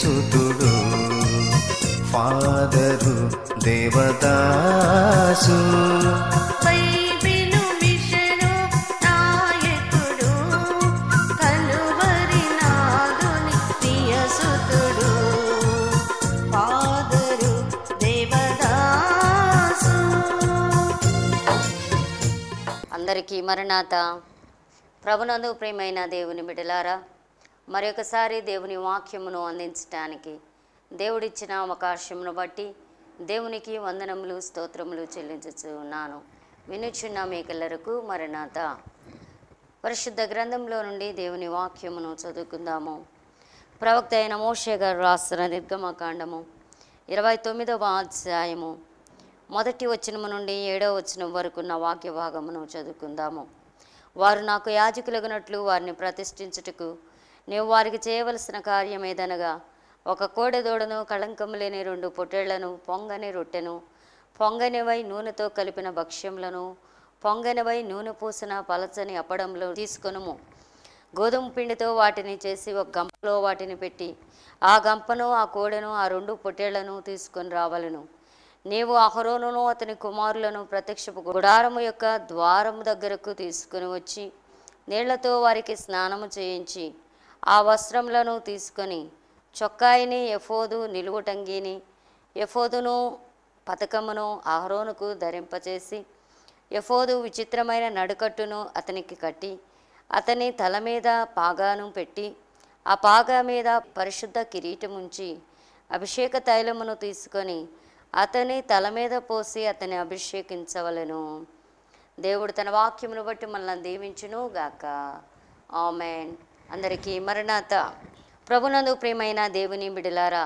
సుతుడు father Devadasu అందరికీ మరణాత ప్రభునందు ప్రేమైన దేవుని బిడలారా మరొకసారి దేవుని వాక్యమును అందించటానికి దేవుడిచ్చిన అవకాశమును బట్టి దేవునికి వందనములు స్తోత్రములు చెల్లించుచు ఉన్నాను వినుచున్న మీకెల్లరకు మరణాత పరిశుద్ధ గ్రంథంలో నుండి దేవుని వాక్యమును చదువుకుందాము ప్రవక్త అయిన మోషే గారు రాస్తున్న నిర్గమకాండము ఇరవై తొమ్మిదవ అధ్యాయము మొదటి వచనము నుండి ఏడవ వచనం వరకున్న వాక్య భాగమును చదువుకుందాము వారు నాకు యాజకులగినట్లు వారిని ప్రతిష్ఠించుటకు నీవు వారికి చేయవలసిన కార్యం ఏదనగా ఒక కోడెదోడను కళంకం లేని రెండు పొట్టేళ్లను పొంగని రొట్టెను పొంగనివై నూనెతో కలిపిన భక్ష్యములను పొంగనివై నూనె పూసిన పలచని అప్పడంలో తీసుకొనుము గోధుమ పిండితో వాటిని చేసి ఒక గంపలో వాటిని పెట్టి ఆ గంపను ఆ కోడెను ఆ రెండు పొట్టేళ్లను తీసుకొని రావలను నీవు అహరోనును అతని కుమారులను ప్రత్యక్షపు గుడారము యొక్క ద్వారము దగ్గరకు తీసుకుని వచ్చి నీళ్లతో వారికి స్నానము చేయించి ఆ వస్త్రములను తీసుకొని చొక్కాయిని ఎఫోదు నిలువుటంగిని ఎఫోదును పథకమును ఆహరోనుకు ధరింపచేసి ఎఫోదు విచిత్రమైన నడుకట్టును అతనికి కట్టి అతని తల మీద పాగాను పెట్టి ఆ పాగా మీద పరిశుద్ధ కిరీటముంచి అభిషేక తైలమును తీసుకొని అతని తల మీద పోసి అతని అభిషేకించవలను దేవుడు తన వాక్యమును బట్టి మనల్ని దీవించును గాక ఆమెన్ అందరికీ మరణాత ప్రభునందు ప్రేమైన దేవుని బిడలారా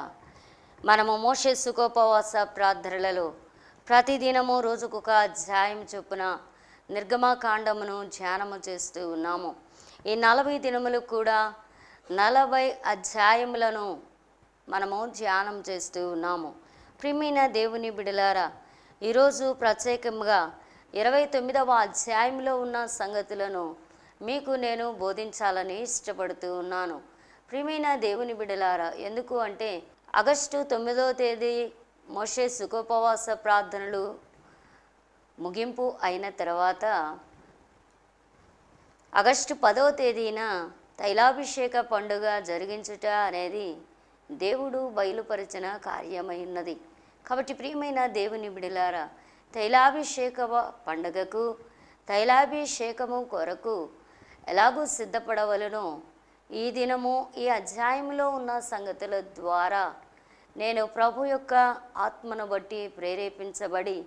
మనము మోషే సుఖోపవాస ప్రార్థనలలో ప్రతిదినము రోజుకొక అధ్యాయం చొప్పున నిర్గమాకాండమును ధ్యానము చేస్తూ ఉన్నాము ఈ నలభై దినములు కూడా నలభై అధ్యాయములను మనము ధ్యానం చేస్తూ ఉన్నాము ప్రిమైన దేవుని బిడలారా ఈరోజు ప్రత్యేకంగా ఇరవై తొమ్మిదవ అధ్యాయంలో ఉన్న సంగతులను మీకు నేను బోధించాలని ఇష్టపడుతూ ఉన్నాను ప్రియమైన దేవుని బిడలారా ఎందుకు అంటే ఆగస్టు తొమ్మిదో తేదీ మోషే సుఖోపవాస ప్రార్థనలు ముగింపు అయిన తర్వాత ఆగస్టు పదవ తేదీన తైలాభిషేక పండుగ జరిగించుట అనేది దేవుడు బయలుపరిచిన కార్యమై ఉన్నది కాబట్టి ప్రియమైన దేవుని బిడలారా తైలాభిషేక పండుగకు తైలాభిషేకము కొరకు ఎలాగూ సిద్ధపడవలను ఈ దినము ఈ అధ్యాయంలో ఉన్న సంగతుల ద్వారా నేను ప్రభు యొక్క ఆత్మను బట్టి ప్రేరేపించబడి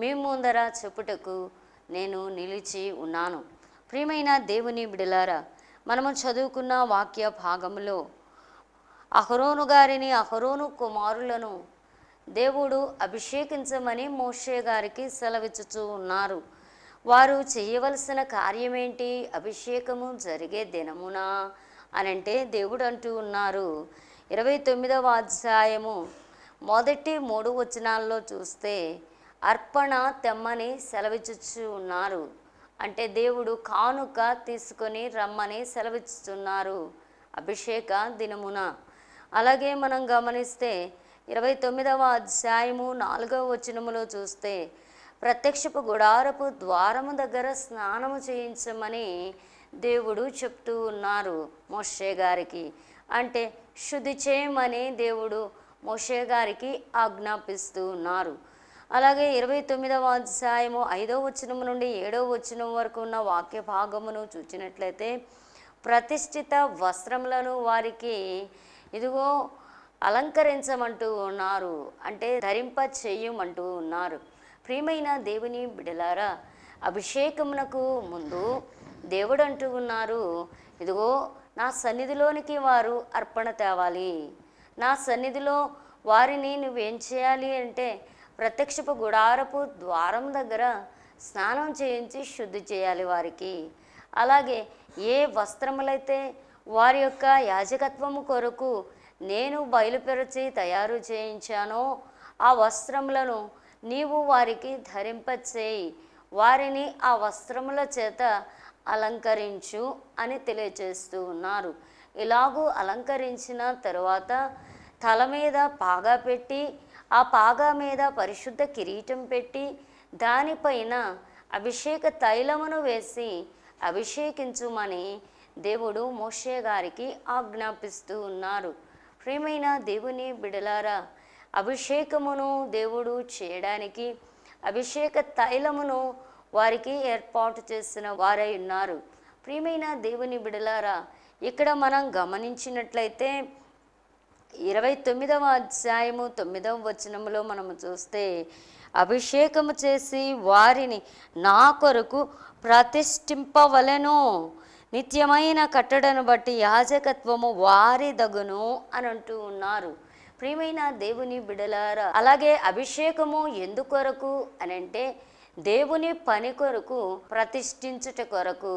మీ ముందర చెప్పుటకు నేను నిలిచి ఉన్నాను ప్రియమైన దేవుని బిడలారా మనము చదువుకున్న వాక్య భాగంలో అహరోను గారిని అహరోను కుమారులను దేవుడు అభిషేకించమని మోషే గారికి సెలవిచ్చుచూ ఉన్నారు వారు చేయవలసిన కార్యమేంటి అభిషేకము జరిగే దినమునా అనంటే దేవుడు అంటూ ఉన్నారు ఇరవై తొమ్మిదవ అధ్యాయము మొదటి మూడు వచనాల్లో చూస్తే అర్పణ తెమ్మని సెలవిచ్చు ఉన్నారు అంటే దేవుడు కానుక తీసుకొని రమ్మని సెలవిచ్చుతున్నారు అభిషేక దినమున అలాగే మనం గమనిస్తే ఇరవై తొమ్మిదవ అధ్యాయము నాలుగవ వచనములో చూస్తే ప్రత్యక్షపు గుడారపు ద్వారము దగ్గర స్నానము చేయించమని దేవుడు చెప్తూ ఉన్నారు మోషే గారికి అంటే శుద్ధి చేయమని దేవుడు మోషే గారికి ఆజ్ఞాపిస్తూ ఉన్నారు అలాగే ఇరవై తొమ్మిదవ అధ్యాయము ఐదో వచనం నుండి ఏడో వచనం వరకు ఉన్న వాక్య భాగమును చూచినట్లయితే ప్రతిష్ఠిత వస్త్రములను వారికి ఇదిగో అలంకరించమంటూ ఉన్నారు అంటే ధరింప చేయమంటూ ఉన్నారు ప్రియమైన దేవుని బిడలారా అభిషేకమునకు ముందు దేవుడు అంటూ ఉన్నారు ఇదిగో నా సన్నిధిలోనికి వారు అర్పణ తేవాలి నా సన్నిధిలో వారిని నువ్వేం చేయాలి అంటే ప్రత్యక్షపు గుడారపు ద్వారం దగ్గర స్నానం చేయించి శుద్ధి చేయాలి వారికి అలాగే ఏ వస్త్రములైతే వారి యొక్క యాజకత్వము కొరకు నేను బయలుపెరచి తయారు చేయించానో ఆ వస్త్రములను నీవు వారికి ధరింపచేయి వారిని ఆ వస్త్రముల చేత అలంకరించు అని తెలియచేస్తూ ఉన్నారు ఇలాగూ అలంకరించిన తరువాత తల మీద పాగా పెట్టి ఆ పాగా మీద పరిశుద్ధ కిరీటం పెట్టి దానిపైన అభిషేక తైలమును వేసి అభిషేకించుమని దేవుడు మోషే గారికి ఆజ్ఞాపిస్తూ ఉన్నారు ప్రేమైన దేవుని బిడలారా అభిషేకమును దేవుడు చేయడానికి అభిషేక తైలమును వారికి ఏర్పాటు చేసిన వారై ఉన్నారు ప్రియమైన దేవుని బిడలారా ఇక్కడ మనం గమనించినట్లయితే ఇరవై తొమ్మిదవ అధ్యాయము తొమ్మిదవ వచనములో మనము చూస్తే అభిషేకము చేసి వారిని నా కొరకు ప్రతిష్ఠింపవలను నిత్యమైన కట్టడను బట్టి యాజకత్వము వారి దగును అని అంటూ ఉన్నారు ప్రియమైన దేవుని బిడలారా అలాగే అభిషేకము ఎందుకొరకు అని అంటే దేవుని పని కొరకు ప్రతిష్ఠించుట కొరకు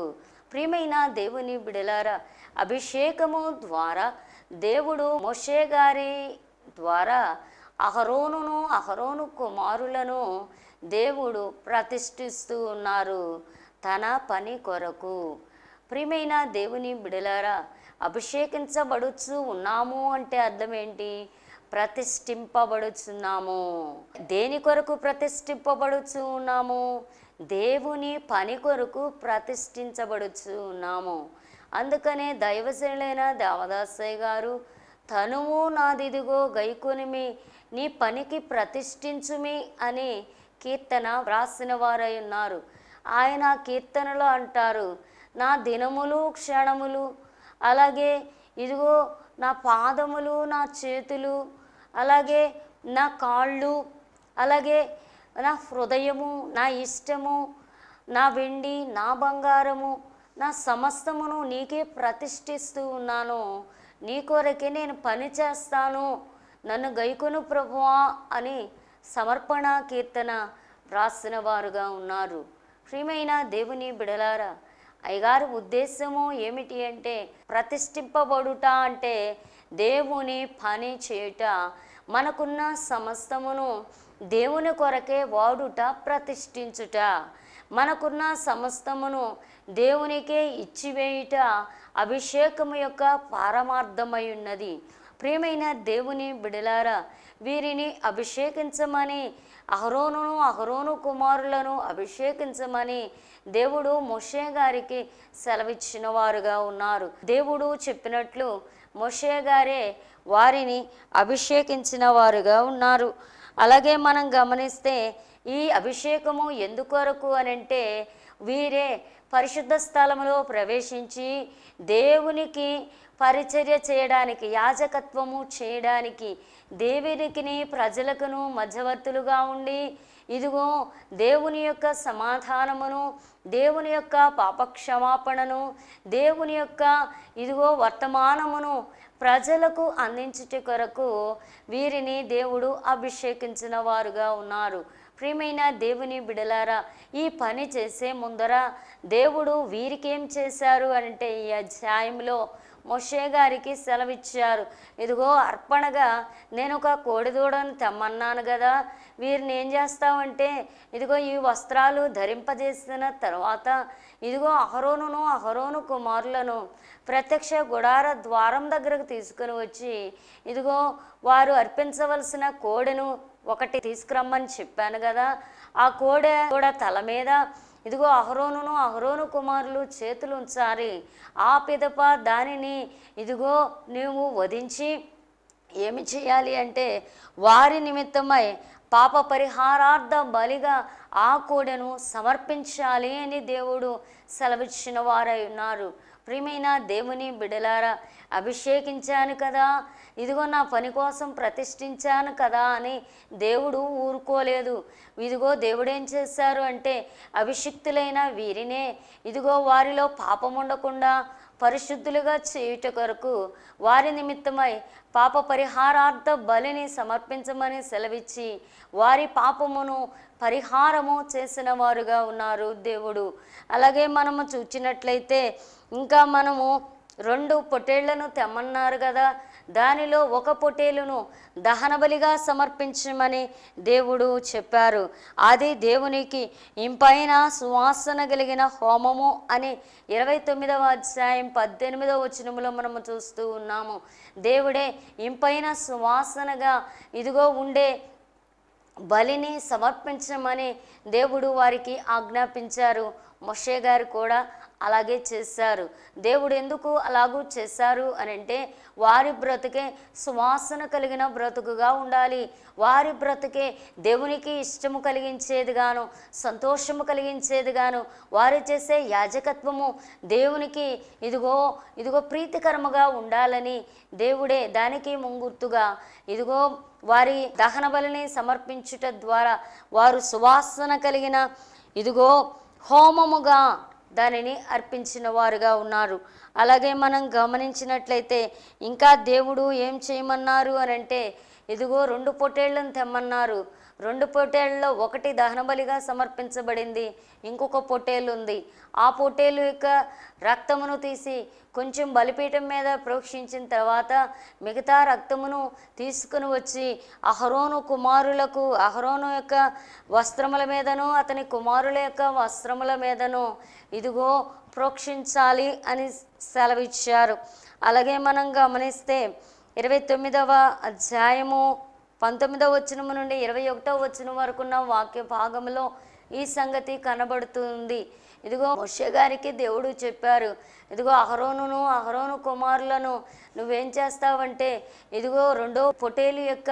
ప్రియమైన దేవుని బిడలారా అభిషేకము ద్వారా దేవుడు మోషే గారి ద్వారా అహరోనును అహరోను కుమారులను దేవుడు ప్రతిష్ఠిస్తూ ఉన్నారు తన పని కొరకు ప్రియమైన దేవుని బిడలారా అభిషేకించబడుచు ఉన్నాము అంటే అర్థం ఏంటి ప్రతిష్ఠింపబడుచున్నాము దేని కొరకు ఉన్నాము దేవుని పని కొరకు ఉన్నాము అందుకనే దైవజనులైన దేవదాసయ్య గారు తనువు నాదిదిగో గైకొనిమి నీ పనికి ప్రతిష్ఠించుమి అని కీర్తన వ్రాసిన వారై ఉన్నారు ఆయన కీర్తనలో అంటారు నా దినములు క్షణములు అలాగే ఇదిగో నా పాదములు నా చేతులు అలాగే నా కాళ్ళు అలాగే నా హృదయము నా ఇష్టము నా వెండి నా బంగారము నా సమస్తమును నీకే ప్రతిష్ఠిస్తూ ఉన్నాను నీ కొరకే నేను పని చేస్తాను నన్ను గైకొను ప్రభువా అని సమర్పణ కీర్తన రాసిన వారుగా ఉన్నారు ప్రియమైన దేవుని బిడలారా అయ్యగారు ఉద్దేశము ఏమిటి అంటే ప్రతిష్ఠింపబడుట అంటే దేవుని పని చేయుట మనకున్న సమస్తమును దేవుని కొరకే వాడుట ప్రతిష్ఠించుట మనకున్న సమస్తమును దేవునికే ఇచ్చివేయుట అభిషేకము యొక్క పారమార్థమై ఉన్నది ప్రియమైన దేవుని బిడలారా వీరిని అభిషేకించమని అహరోనును అహరోను కుమారులను అభిషేకించమని దేవుడు మొషే గారికి సెలవిచ్చిన వారుగా ఉన్నారు దేవుడు చెప్పినట్లు మోషే గారే వారిని అభిషేకించిన వారుగా ఉన్నారు అలాగే మనం గమనిస్తే ఈ అభిషేకము ఎందుకొరకు అని అంటే వీరే పరిశుద్ధ స్థలములో ప్రవేశించి దేవునికి పరిచర్య చేయడానికి యాజకత్వము చేయడానికి దేవునికిని ప్రజలకును మధ్యవర్తులుగా ఉండి ఇదిగో దేవుని యొక్క సమాధానమును దేవుని యొక్క పాపక్షమాపణను దేవుని యొక్క ఇదిగో వర్తమానమును ప్రజలకు అందించుట కొరకు వీరిని దేవుడు అభిషేకించిన వారుగా ఉన్నారు ప్రియమైన దేవుని బిడలారా ఈ పని చేసే ముందర దేవుడు వీరికేం చేశారు అంటే ఈ అధ్యాయంలో మొషే గారికి సెలవిచ్చారు ఇదిగో అర్పణగా నేను ఒక కోడిదూడను తెమ్మన్నాను కదా వీరిని ఏం చేస్తామంటే ఇదిగో ఈ వస్త్రాలు ధరింపజేసిన తర్వాత ఇదిగో అహరోనును అహరోను కుమారులను ప్రత్యక్ష గుడార ద్వారం దగ్గరకు తీసుకుని వచ్చి ఇదిగో వారు అర్పించవలసిన కోడెను ఒకటి తీసుకురమ్మని చెప్పాను కదా ఆ కోడె కూడా తల మీద ఇదిగో అహరోనును అహరోను కుమారులు చేతులు ఉంచారి ఆ పిదప దానిని ఇదిగో నీవు వధించి ఏమి చేయాలి అంటే వారి నిమిత్తమై పాప పరిహారార్థ బలిగా ఆ కోడెను సమర్పించాలి అని దేవుడు సెలవిచ్చిన వారై ఉన్నారు ప్రియమైన దేవుని బిడలారా అభిషేకించాను కదా ఇదిగో నా పని కోసం ప్రతిష్ఠించాను కదా అని దేవుడు ఊరుకోలేదు ఇదిగో దేవుడేం చేశారు అంటే అభిషిక్తులైన వీరినే ఇదిగో వారిలో పాపం ఉండకుండా పరిశుద్ధులుగా చేయుట కొరకు వారి నిమిత్తమై పాప పరిహారార్థ బలిని సమర్పించమని సెలవిచ్చి వారి పాపమును పరిహారము చేసిన వారుగా ఉన్నారు దేవుడు అలాగే మనము చూచినట్లయితే ఇంకా మనము రెండు పొట్టేళ్లను తెమ్మన్నారు కదా దానిలో ఒక పొట్టేలును దహనబలిగా సమర్పించమని దేవుడు చెప్పారు అది దేవునికి ఇంపైన సువాసన కలిగిన హోమము అని ఇరవై తొమ్మిదవ అధ్యాయం పద్దెనిమిదవ వచనములో మనము చూస్తూ ఉన్నాము దేవుడే ఇంపైన సువాసనగా ఇదిగో ఉండే బలిని సమర్పించమని దేవుడు వారికి ఆజ్ఞాపించారు మొషే గారు కూడా అలాగే చేశారు దేవుడు ఎందుకు అలాగూ చేశారు అని అంటే వారి బ్రతుకే సువాసన కలిగిన బ్రతుకుగా ఉండాలి వారి బ్రతుకే దేవునికి ఇష్టము కలిగించేదిగాను సంతోషము కలిగించేదిగాను వారు చేసే యాజకత్వము దేవునికి ఇదిగో ఇదిగో ప్రీతికరముగా ఉండాలని దేవుడే దానికి ముంగుర్తుగా ఇదిగో వారి దహన బలిని సమర్పించుట ద్వారా వారు సువాసన కలిగిన ఇదిగో హోమముగా దానిని అర్పించిన వారుగా ఉన్నారు అలాగే మనం గమనించినట్లయితే ఇంకా దేవుడు ఏం చేయమన్నారు అని అంటే ఇదిగో రెండు పొట్టేళ్లను తెమ్మన్నారు రెండు పొటేళ్లలో ఒకటి దహనబలిగా సమర్పించబడింది ఇంకొక పొటేలు ఉంది ఆ పొట్టేలు యొక్క రక్తమును తీసి కొంచెం బలిపీఠం మీద ప్రోక్షించిన తర్వాత మిగతా రక్తమును తీసుకుని వచ్చి అహరోను కుమారులకు అహరోను యొక్క వస్త్రముల మీదను అతని కుమారుల యొక్క వస్త్రముల మీదను ఇదిగో ప్రోక్షించాలి అని సెలవిచ్చారు అలాగే మనం గమనిస్తే ఇరవై తొమ్మిదవ అధ్యాయము పంతొమ్మిదవ వచనము నుండి ఇరవై ఒకటో వచనం వరకున్న వాక్య భాగంలో ఈ సంగతి కనబడుతుంది ఇదిగో మొషే గారికి దేవుడు చెప్పారు ఇదిగో అహరోనును అహరోను కుమారులను నువ్వేం చేస్తావంటే ఇదిగో రెండో పొటేలు యొక్క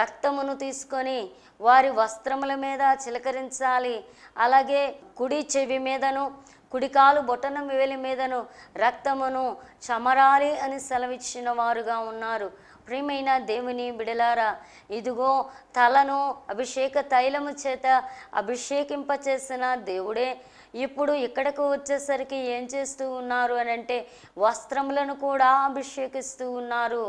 రక్తమును తీసుకొని వారి వస్త్రముల మీద చిలకరించాలి అలాగే కుడి చెవి మీదను కుడికాలు బొటనం వేలి మీదను రక్తమును చమరాలి అని సెలవిచ్చిన వారుగా ఉన్నారు ప్రియమైన దేవుని బిడలారా ఇదిగో తలను అభిషేక తైలము చేత అభిషేకింపచేసిన దేవుడే ఇప్పుడు ఇక్కడకు వచ్చేసరికి ఏం చేస్తూ ఉన్నారు అని అంటే వస్త్రములను కూడా అభిషేకిస్తూ ఉన్నారు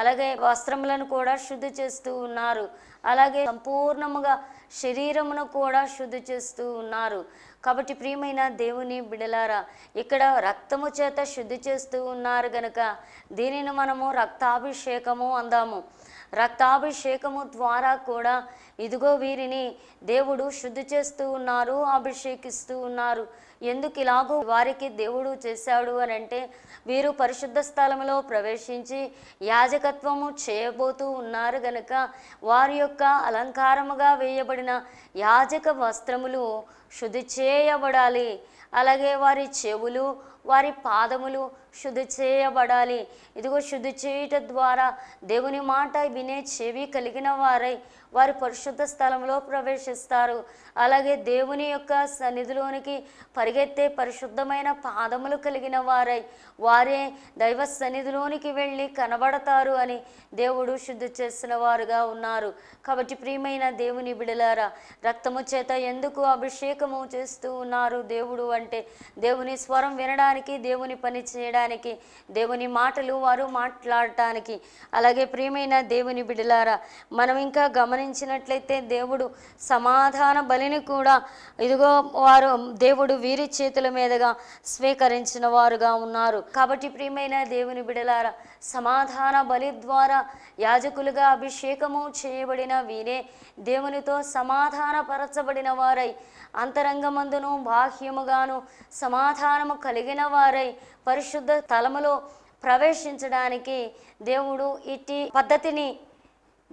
అలాగే వస్త్రములను కూడా శుద్ధి చేస్తూ ఉన్నారు అలాగే సంపూర్ణముగా శరీరమును కూడా శుద్ధి చేస్తూ ఉన్నారు కాబట్టి ప్రియమైన దేవుని బిడలారా ఇక్కడ రక్తము చేత శుద్ధి చేస్తూ ఉన్నారు గనక దీనిని మనము రక్తాభిషేకము అందాము రక్తాభిషేకము ద్వారా కూడా ఇదిగో వీరిని దేవుడు శుద్ధి చేస్తూ ఉన్నారు అభిషేకిస్తూ ఉన్నారు ఎందుకు ఇలాగో వారికి దేవుడు చేశాడు అని అంటే వీరు పరిశుద్ధ స్థలంలో ప్రవేశించి యాజకత్వము చేయబోతూ ఉన్నారు గనక వారి యొక్క అలంకారముగా వేయబడిన యాజక వస్త్రములు శుద్ధి చేయబడాలి అలాగే వారి చెవులు వారి పాదములు శుద్ధి చేయబడాలి ఇదిగో శుద్ధి చేయుట ద్వారా దేవుని మాట వినే చెవి కలిగిన వారై వారి పరిశుద్ధ స్థలంలో ప్రవేశిస్తారు అలాగే దేవుని యొక్క సన్నిధిలోనికి పరిగెత్తే పరిశుద్ధమైన పాదములు కలిగిన వారై వారే దైవ సన్నిధిలోనికి వెళ్ళి కనబడతారు అని దేవుడు శుద్ధి చేసిన వారుగా ఉన్నారు కాబట్టి ప్రియమైన దేవుని బిడలారా రక్తము చేత ఎందుకు అభిషేకము చేస్తూ ఉన్నారు దేవుడు అంటే దేవుని స్వరం వినడానికి దేవుని పని చేయడానికి దేవుని మాటలు వారు మాట్లాడటానికి అలాగే ప్రియమైన దేవుని బిడలారా మనం ఇంకా గమనించినట్లయితే దేవుడు సమాధాన బలిని కూడా ఇదిగో వారు దేవుడు వీరి చేతుల మీదుగా స్వీకరించిన వారుగా ఉన్నారు కాబట్టి ప్రియమైన దేవుని బిడలారా సమాధాన బలి ద్వారా యాజకులుగా అభిషేకము చేయబడిన వీరే దేవునితో సమాధానపరచబడిన వారై అంతరంగమందును బాహ్యముగాను సమాధానము కలిగిన వారై పరిశుద్ధ తలములో ప్రవేశించడానికి దేవుడు ఇట్టి పద్ధతిని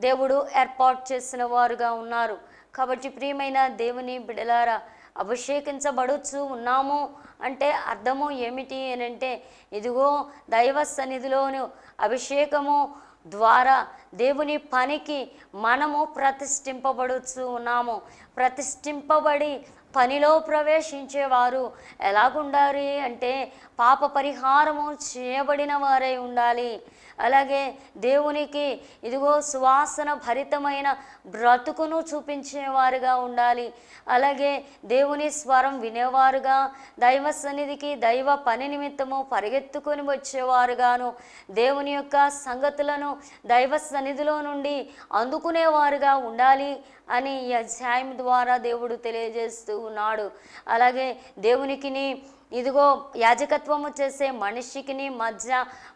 దేవుడు ఏర్పాటు చేసిన వారుగా ఉన్నారు కాబట్టి ప్రియమైన దేవుని బిడలారా అభిషేకించబడుచు ఉన్నాము అంటే అర్థము ఏమిటి అని అంటే ఇదిగో దైవ సన్నిధిలోను అభిషేకము ద్వారా దేవుని పనికి మనము ప్రతిష్ఠింపబడుచు ఉన్నాము ప్రతిష్ఠింపబడి పనిలో ప్రవేశించేవారు ఎలాగుండాలి అంటే పాప పరిహారము చేయబడిన వారై ఉండాలి అలాగే దేవునికి ఇదిగో సువాసన భరితమైన బ్రతుకును చూపించేవారుగా ఉండాలి అలాగే దేవుని స్వరం వినేవారుగా దైవ సన్నిధికి దైవ పని నిమిత్తము పరిగెత్తుకొని వచ్చేవారుగాను దేవుని యొక్క సంగతులను దైవ సన్నిధిలో నుండి అందుకునేవారుగా ఉండాలి అని అధ్యాయం ద్వారా దేవుడు తెలియజేస్తూ ఉన్నాడు అలాగే దేవునికిని ఇదిగో యాజకత్వము చేసే మనిషికిని మధ్య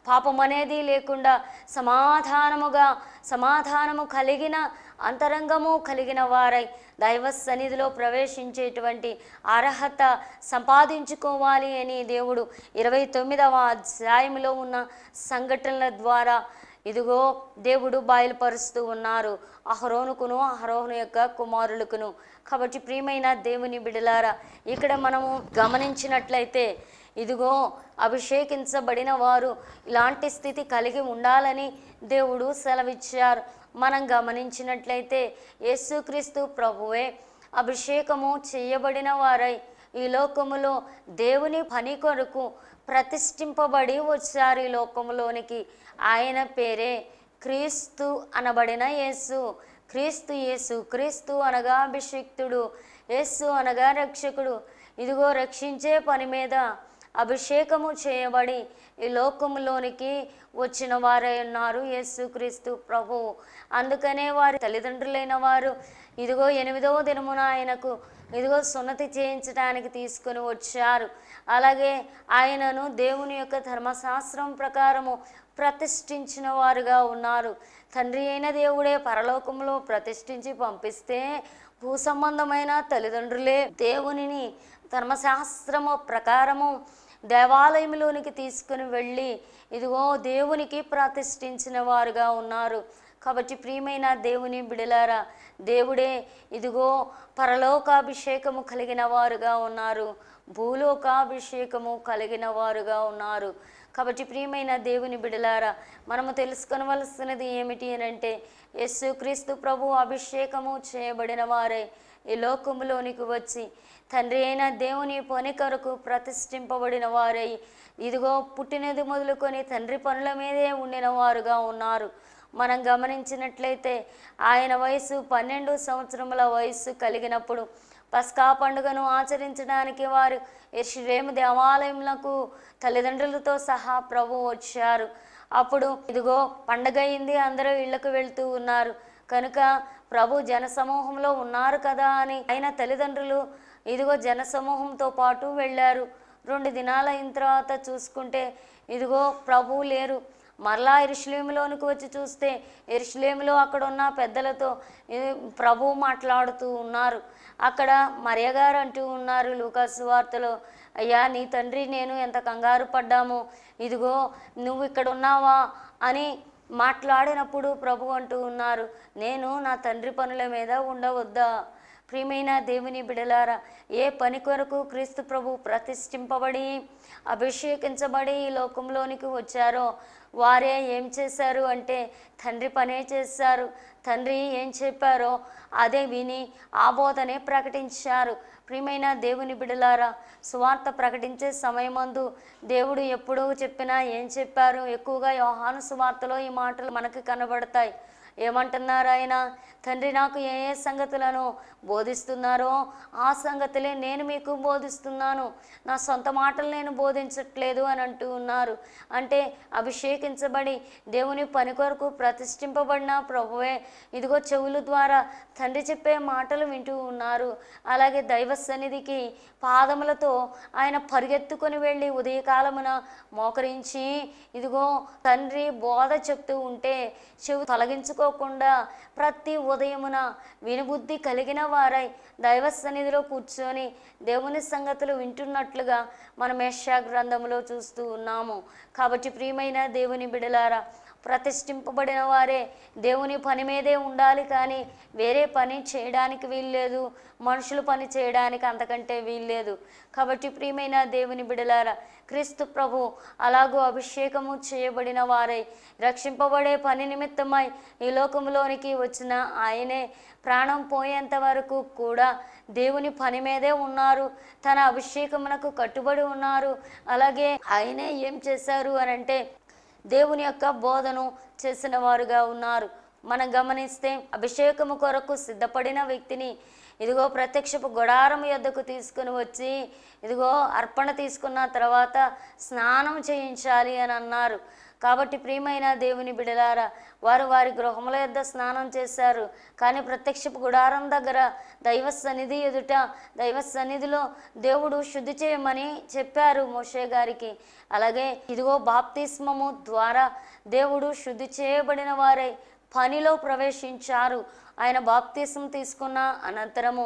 పాపం అనేది లేకుండా సమాధానముగా సమాధానము కలిగిన అంతరంగము కలిగిన వారై దైవ సన్నిధిలో ప్రవేశించేటువంటి అర్హత సంపాదించుకోవాలి అని దేవుడు ఇరవై తొమ్మిదవ అధ్యాయంలో ఉన్న సంఘటనల ద్వారా ఇదిగో దేవుడు బయలుపరుస్తూ ఉన్నారు అహరోనుకును అహరోహను యొక్క కుమారులకును కాబట్టి ప్రియమైన దేవుని బిడలారా ఇక్కడ మనము గమనించినట్లయితే ఇదిగో అభిషేకించబడిన వారు ఇలాంటి స్థితి కలిగి ఉండాలని దేవుడు సెలవిచ్చారు మనం గమనించినట్లయితే యేసుక్రీస్తు ప్రభువే అభిషేకము చేయబడిన వారై ఈ లోకములో దేవుని పని కొరకు ప్రతిష్ఠింపబడి వచ్చారు ఈ లోకంలోనికి ఆయన పేరే క్రీస్తు అనబడిన యేసు క్రీస్తు యేసు క్రీస్తు అనగా అభిషిక్తుడు యేసు అనగా రక్షకుడు ఇదిగో రక్షించే పని మీద అభిషేకము చేయబడి ఈ లోకంలోనికి వచ్చిన వారై ఉన్నారు క్రీస్తు ప్రభు అందుకనే వారి తల్లిదండ్రులైన వారు ఇదిగో ఎనిమిదవ దినమున ఆయనకు ఇదిగో సున్నతి చేయించడానికి తీసుకుని వచ్చారు అలాగే ఆయనను దేవుని యొక్క ధర్మశాస్త్రం ప్రకారము ప్రతిష్ఠించిన వారుగా ఉన్నారు తండ్రి అయిన దేవుడే పరలోకంలో ప్రతిష్ఠించి పంపిస్తే భూ సంబంధమైన తల్లిదండ్రులే దేవునిని ధర్మశాస్త్రము ప్రకారము దేవాలయంలోనికి తీసుకుని వెళ్ళి ఇదిగో దేవునికి ప్రతిష్ఠించిన వారుగా ఉన్నారు కాబట్టి ప్రియమైన దేవుని బిడలారా దేవుడే ఇదిగో పరలోకాభిషేకము కలిగిన వారుగా ఉన్నారు భూలోకాభిషేకము కలిగిన వారుగా ఉన్నారు కాబట్టి ప్రియమైన దేవుని బిడలారా మనము తెలుసుకొనవలసినది ఏమిటి అంటే క్రీస్తు ప్రభు అభిషేకము చేయబడిన వారే ఈ లోకంలోనికి వచ్చి తండ్రి అయిన దేవుని పని కొరకు ప్రతిష్ఠింపబడిన వారై ఇదిగో పుట్టినది మొదలుకొని తండ్రి పనుల మీదే ఉండిన వారుగా ఉన్నారు మనం గమనించినట్లయితే ఆయన వయసు పన్నెండు సంవత్సరముల వయస్సు కలిగినప్పుడు పస్కా పండుగను ఆచరించడానికి వారు శ్రీరేము దేవాలయంలకు తల్లిదండ్రులతో సహా ప్రభు వచ్చారు అప్పుడు ఇదిగో పండగ అయింది అందరూ ఇళ్లకు వెళ్తూ ఉన్నారు కనుక ప్రభు జన సమూహంలో ఉన్నారు కదా అని ఆయన తల్లిదండ్రులు ఇదిగో జనసమూహంతో పాటు వెళ్ళారు రెండు దినాలైన తర్వాత చూసుకుంటే ఇదిగో ప్రభు లేరు మరలా ఎరుషులేములోనికి వచ్చి చూస్తే ఎరుషులేములో అక్కడ ఉన్న పెద్దలతో ప్రభు మాట్లాడుతూ ఉన్నారు అక్కడ మరియగారు అంటూ ఉన్నారు లూకాసు వార్తలో అయ్యా నీ తండ్రి నేను ఎంత కంగారు పడ్డాము ఇదిగో నువ్వు ఇక్కడ ఉన్నావా అని మాట్లాడినప్పుడు ప్రభు అంటూ ఉన్నారు నేను నా తండ్రి పనుల మీద ఉండవద్దా ప్రియమైన దేవుని బిడలారా ఏ పని కొరకు క్రీస్తు ప్రభు ప్రతిష్ఠింపబడి అభిషేకించబడి ఈ లోకంలోనికి వచ్చారో వారే ఏం చేశారు అంటే తండ్రి పనే చేశారు తండ్రి ఏం చెప్పారో అదే విని ఆ బోధనే ప్రకటించారు ప్రియమైన దేవుని బిడలారా సువార్త ప్రకటించే సమయమందు దేవుడు ఎప్పుడూ చెప్పినా ఏం చెప్పారు ఎక్కువగా యోహాను సువార్తలో ఈ మాటలు మనకు కనబడతాయి ఏమంటున్నారు ఆయన తండ్రి నాకు ఏ ఏ సంగతులను బోధిస్తున్నారో ఆ సంగతులే నేను మీకు బోధిస్తున్నాను నా సొంత మాటలు నేను బోధించట్లేదు అని అంటూ ఉన్నారు అంటే అభిషేకించబడి దేవుని పని కొరకు ప్రతిష్ఠింపబడిన ప్రభువే ఇదిగో చెవుల ద్వారా తండ్రి చెప్పే మాటలు వింటూ ఉన్నారు అలాగే దైవ సన్నిధికి పాదములతో ఆయన పరిగెత్తుకొని వెళ్ళి ఉదయకాలమున మోకరించి ఇదిగో తండ్రి బోధ చెప్తూ ఉంటే చెవు తొలగించుకోకుండా ప్రతి ఉదయమున వినుబుద్ధి కలిగిన వారై దైవ సన్నిధిలో కూర్చొని దేవుని సంగతులు వింటున్నట్లుగా మనం యశా గ్రంథంలో చూస్తూ ఉన్నాము కాబట్టి ప్రియమైన దేవుని బిడలారా ప్రతిష్ఠింపబడిన వారే దేవుని పని మీదే ఉండాలి కానీ వేరే పని చేయడానికి వీల్లేదు మనుషులు పని చేయడానికి అంతకంటే వీల్లేదు కాబట్టి ప్రియమైన దేవుని బిడలారా క్రీస్తు ప్రభు అలాగూ అభిషేకము చేయబడిన వారై రక్షింపబడే పని నిమిత్తమై ఈ లోకంలోనికి వచ్చిన ఆయనే ప్రాణం పోయేంత వరకు కూడా దేవుని పని మీదే ఉన్నారు తన అభిషేకమునకు కట్టుబడి ఉన్నారు అలాగే ఆయనే ఏం చేశారు అనంటే దేవుని యొక్క బోధను చేసిన వారుగా ఉన్నారు మనం గమనిస్తే అభిషేకము కొరకు సిద్ధపడిన వ్యక్తిని ఇదిగో ప్రత్యక్షపు గుడారం యొద్దకు తీసుకుని వచ్చి ఇదిగో అర్పణ తీసుకున్న తర్వాత స్నానం చేయించాలి అని అన్నారు కాబట్టి ప్రియమైన దేవుని బిడలారా వారు వారి గృహముల యొద్ స్నానం చేశారు కానీ ప్రత్యక్షపు గుడారం దగ్గర దైవ సన్నిధి ఎదుట దైవ సన్నిధిలో దేవుడు శుద్ధి చేయమని చెప్పారు మోషే గారికి అలాగే ఇదిగో బాప్తిస్మము ద్వారా దేవుడు శుద్ధి చేయబడిన వారై పనిలో ప్రవేశించారు ఆయన బాప్తీసం తీసుకున్న అనంతరము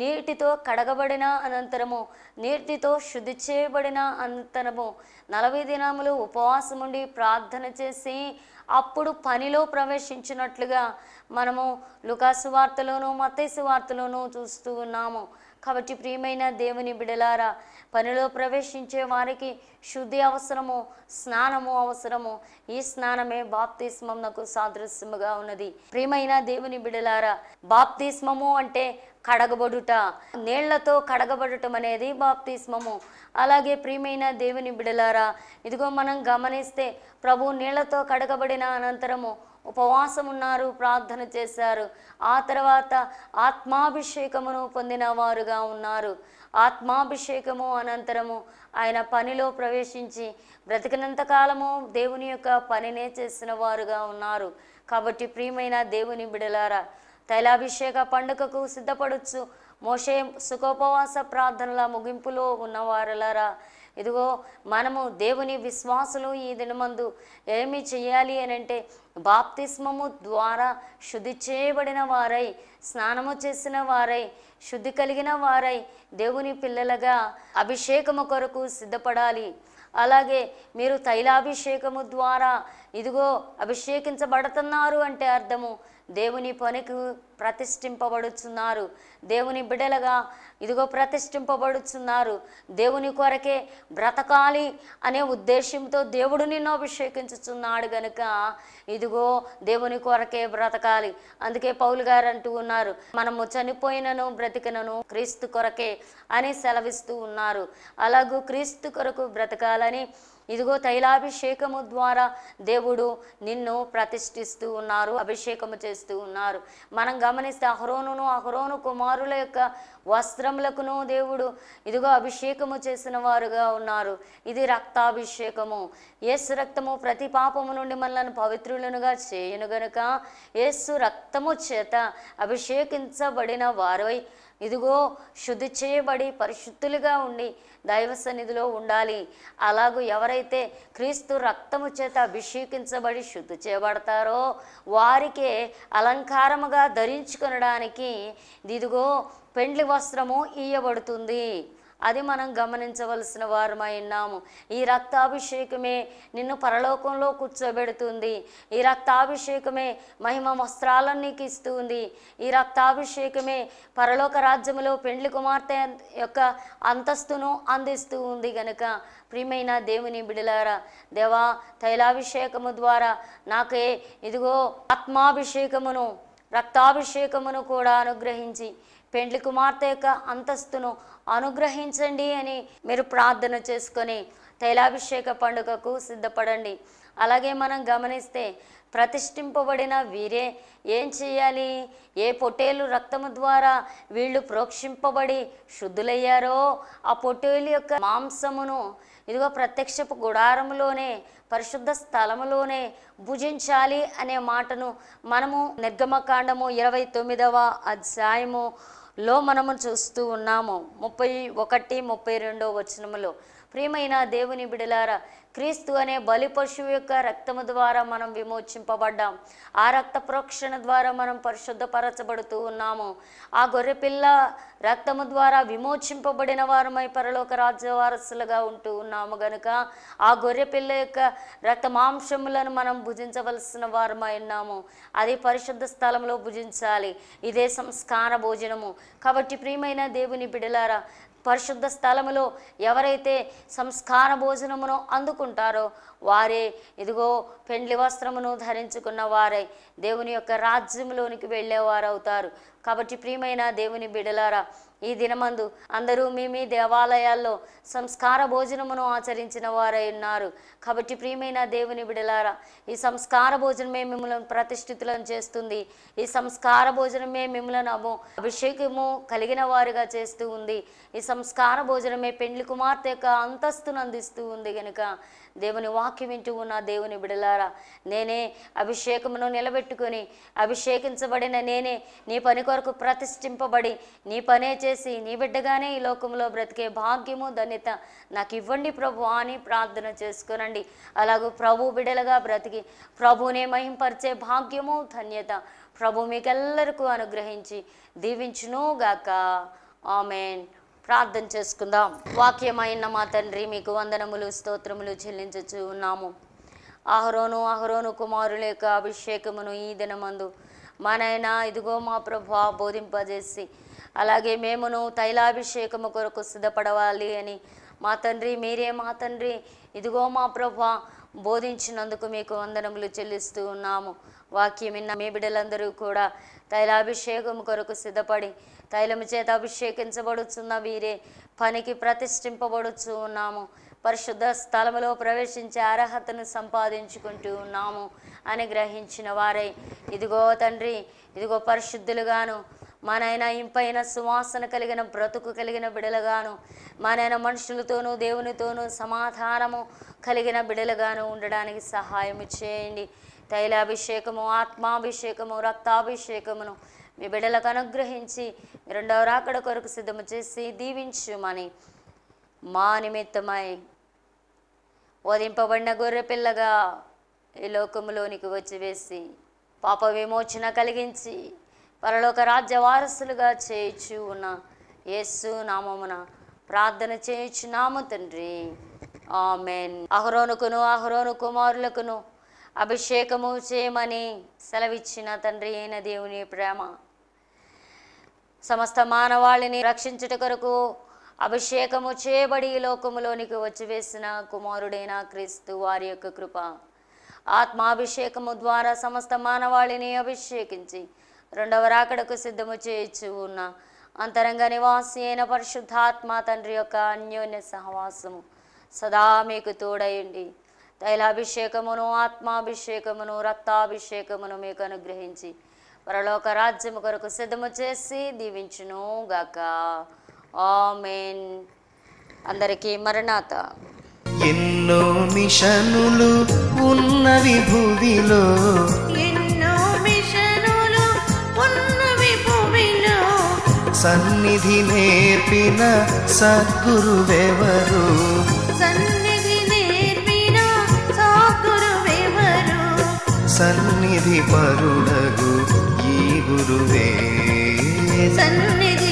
నీటితో కడగబడిన అనంతరము నీటితో శుద్ధి చేయబడిన అనంతరము నలభై దినములు ఉపవాసం ఉండి ప్రార్థన చేసి అప్పుడు పనిలో ప్రవేశించినట్లుగా మనము లుకాసు వార్తలోను మతేసు వార్తలోను చూస్తూ ఉన్నాము కాబట్టి ప్రియమైన దేవుని బిడలారా పనిలో ప్రవేశించే వారికి శుద్ధి అవసరము స్నానము అవసరము ఈ స్నానమే బాప్తిస్మం నాకు సాదృశ్యముగా ఉన్నది ప్రియమైన దేవుని బిడలారా బాప్తిస్మము అంటే కడగబడుట నీళ్లతో కడగబడటం అనేది బాప్తిస్మము అలాగే ప్రియమైన దేవుని బిడలారా ఇదిగో మనం గమనిస్తే ప్రభు నీళ్లతో కడగబడిన అనంతరము ఉపవాసం ఉన్నారు ప్రార్థన చేశారు ఆ తర్వాత ఆత్మాభిషేకమును పొందిన వారుగా ఉన్నారు ఆత్మాభిషేకము అనంతరము ఆయన పనిలో ప్రవేశించి బ్రతికినంత కాలము దేవుని యొక్క పనినే చేసిన వారుగా ఉన్నారు కాబట్టి ప్రియమైన దేవుని బిడలారా తైలాభిషేక పండుగకు సిద్ధపడొచ్చు మోషే సుఖోపవాస ప్రార్థనల ముగింపులో ఉన్నవారలరా ఇదిగో మనము దేవుని విశ్వాసులు ఈ దినమందు ఏమి చేయాలి అని అంటే బాప్తిస్మము ద్వారా శుద్ధి చేయబడిన వారై స్నానము చేసిన వారై శుద్ధి కలిగిన వారై దేవుని పిల్లలుగా అభిషేకము కొరకు సిద్ధపడాలి అలాగే మీరు తైలాభిషేకము ద్వారా ఇదిగో అభిషేకించబడుతున్నారు అంటే అర్థము దేవుని పనికి ప్రతిష్ఠింపబడుచున్నారు దేవుని బిడలగా ఇదిగో ప్రతిష్ఠింపబడుచున్నారు దేవుని కొరకే బ్రతకాలి అనే ఉద్దేశంతో దేవుడు నిన్ను అభిషేకించుచున్నాడు గనుక ఇదిగో దేవుని కొరకే బ్రతకాలి అందుకే పౌలు గారు అంటూ ఉన్నారు మనము చనిపోయినను బ్రతికినను క్రీస్తు కొరకే అని సెలవిస్తూ ఉన్నారు అలాగూ క్రీస్తు కొరకు బ్రతకాలని ఇదిగో తైలాభిషేకము ద్వారా దేవుడు నిన్ను ప్రతిష్ఠిస్తూ ఉన్నారు అభిషేకము చేస్తూ ఉన్నారు మనం గమనిస్తే అహరోనును అహరోను కుమారుల యొక్క వస్త్రములకును దేవుడు ఇదిగో అభిషేకము చేసిన వారుగా ఉన్నారు ఇది రక్తాభిషేకము ఏసు రక్తము ప్రతి పాపము నుండి మనలను పవిత్రులనుగా చేయను గనుక ఏసు రక్తము చేత అభిషేకించబడిన వారై ఇదిగో శుద్ధి చేయబడి పరిశుద్ధులుగా ఉండి దైవ సన్నిధిలో ఉండాలి అలాగూ ఎవరైతే క్రీస్తు రక్తము చేత అభిషేకించబడి శుద్ధి చేయబడతారో వారికే అలంకారముగా ధరించుకొనడానికి ఇదిగో పెండ్లి వస్త్రము ఇయ్యబడుతుంది అది మనం గమనించవలసిన వారమై ఉన్నాము ఈ రక్తాభిషేకమే నిన్ను పరలోకంలో కూర్చోబెడుతుంది ఈ రక్తాభిషేకమే మహిమ వస్త్రాలన్నీ ఇస్తుంది ఈ రక్తాభిషేకమే పరలోక రాజ్యములో పెండ్లి కుమార్తె యొక్క అంతస్తును అందిస్తూ ఉంది గనుక ప్రియమైన దేవుని బిడలారా దేవా తైలాభిషేకము ద్వారా నాకే ఇదిగో ఆత్మాభిషేకమును రక్తాభిషేకమును కూడా అనుగ్రహించి పెండ్లి కుమార్తె యొక్క అంతస్తును అనుగ్రహించండి అని మీరు ప్రార్థన చేసుకొని తైలాభిషేక పండుగకు సిద్ధపడండి అలాగే మనం గమనిస్తే ప్రతిష్ఠింపబడిన వీరే ఏం చేయాలి ఏ పొటేలు రక్తము ద్వారా వీళ్ళు ప్రోక్షింపబడి శుద్ధులయ్యారో ఆ పొటేలు యొక్క మాంసమును ఇదిగో ప్రత్యక్షపు గుడారములోనే పరిశుద్ధ స్థలములోనే భుజించాలి అనే మాటను మనము నిర్గమకాండము ఇరవై తొమ్మిదవ అధ్యాయము లో మనము చూస్తూ ఉన్నాము ముప్పై ఒకటి ముప్పై రెండో వచనములో ప్రియమైన దేవుని బిడలారా క్రీస్తు అనే బలి పశువు యొక్క రక్తము ద్వారా మనం విమోచింపబడ్డాం ఆ రక్త ప్రోక్షణ ద్వారా మనం పరిశుద్ధపరచబడుతూ ఉన్నాము ఆ గొర్రెపిల్ల రక్తము ద్వారా విమోచింపబడిన వారమై పరలోక రాజ్య వారసులుగా ఉంటూ ఉన్నాము గనుక ఆ గొర్రెపిల్ల యొక్క రక్త మాంసములను మనం భుజించవలసిన వారమై ఉన్నాము అది పరిశుద్ధ స్థలంలో భుజించాలి ఇదే సంస్కార భోజనము కాబట్టి ప్రియమైన దేవుని బిడలారా పరిశుద్ధ స్థలములో ఎవరైతే సంస్కార భోజనమును అందుకుంటారో వారే ఇదిగో పెండ్లి వస్త్రమును ధరించుకున్న వారై దేవుని యొక్క రాజ్యంలోనికి వెళ్ళేవారవుతారు కాబట్టి ప్రియమైన దేవుని బిడలారా ఈ దినమందు అందరూ మీ మీ దేవాలయాల్లో సంస్కార భోజనమును ఆచరించిన వారై ఉన్నారు కాబట్టి ప్రియమైన దేవుని బిడలారా ఈ సంస్కార భోజనమే మిమ్మల్ని ప్రతిష్ఠితులను చేస్తుంది ఈ సంస్కార భోజనమే మిమ్మల్ని అభిషేకము కలిగిన వారిగా చేస్తూ ఉంది ఈ సంస్కార భోజనమే పెండ్లి కుమార్తె యొక్క అంతస్తును అందిస్తూ ఉంది కనుక దేవుని వాక్యం వింటూ ఉన్న దేవుని బిడలారా నేనే అభిషేకమును నిలబెట్టుకొని అభిషేకించబడిన నేనే నీ పని కొరకు ప్రతిష్ఠింపబడి నీ పనే చేసి చేసి నీ బిడ్డగానే ఈ లోకంలో బ్రతికే భాగ్యము ధన్యత నాకు ఇవ్వండి ప్రభు అని ప్రార్థన చేసుకునండి అలాగే ప్రభు బిడలుగా బ్రతికి ప్రభునే మహింపరిచే భాగ్యము ధన్యత ప్రభు మీకెల్లరికూ అనుగ్రహించి దీవించును గాక ఆమెన్ ప్రార్థన చేసుకుందాం వాక్యమైన మా తండ్రి మీకు వందనములు స్తోత్రములు చెల్లించచ్చు ఉన్నాము అహరోను అహరోను కుమారుల యొక్క అభిషేకమును ఈ దినమందు మా నాయన ఇదిగో మా ప్రభు బోధింపజేసి అలాగే మేమును తైలాభిషేకము కొరకు సిద్ధపడవాలి అని మా తండ్రి మీరే మా తండ్రి ఇదిగో మా ప్రభు బోధించినందుకు మీకు వందనములు చెల్లిస్తూ ఉన్నాము వాక్యం విన్న మీ బిడ్డలందరూ కూడా తైలాభిషేకం కొరకు సిద్ధపడి తైలము చేత అభిషేకించబడుచున్న వీరే పనికి ప్రతిష్ఠింపబడుచు ఉన్నాము పరిశుద్ధ స్థలములో ప్రవేశించే అర్హతను సంపాదించుకుంటూ ఉన్నాము అని గ్రహించిన వారే ఇదిగో తండ్రి ఇదిగో పరిశుద్ధులుగాను మనైన ఇంపైన సువాసన కలిగిన బ్రతుకు కలిగిన బిడలుగాను మనైన మనుషులతోనూ దేవునితోనూ సమాధానము కలిగిన బిడలుగాను ఉండడానికి సహాయం చేయండి తైలాభిషేకము ఆత్మాభిషేకము రక్తాభిషేకమును మీ బిడలకు అనుగ్రహించి రెండవ రాకడ కొరకు సిద్ధము చేసి దీవించుమని మా నిమిత్తమై వధింపబడిన గొర్రె పిల్లగా ఈ లోకంలోనికి వేసి పాప విమోచన కలిగించి పరలోక రాజ్య వారసులుగా చేయించు ఉన్న యేసు నామమున ప్రార్థన నామ తండ్రి ఆమెన్ అహరోనుకును అహరోను కుమారులకును అభిషేకము చేయమని సెలవిచ్చిన తండ్రి అయిన దేవుని ప్రేమ సమస్త మానవాళిని రక్షించుట కొరకు అభిషేకము చేయబడి లోకములోనికి వచ్చివేసిన కుమారుడైన క్రీస్తు వారి యొక్క కృప ఆత్మాభిషేకము ద్వారా సమస్త మానవాళిని అభిషేకించి రెండవ రాకడకు సిద్ధము చేయొచ్చు ఉన్న అంతరంగ నివాసి అయిన పరిశుద్ధాత్మ తండ్రి యొక్క అన్యోన్య సహవాసము సదా మీకు తోడయండి తైలాభిషేకమును ఆత్మాభిషేకమును రక్తాభిషేకమును మీకు అనుగ్రహించి పరలోక రాజ్యము కొరకు సిద్ధము చేసి దీవించును గాక ఆమెన్ అందరికీ మరణాత ఎన్నో మిషనులు ఉన్నవి భూమిలో ఎన్నో మిషనులు ఉన్నవి భూమిలో సన్నిధి నేర్పిన సద్గురువెవరు సన్నిధి నేర్పిన సద్గురువెవరు సన్నిధి పరుడగు ఈ గురువే సన్నిధి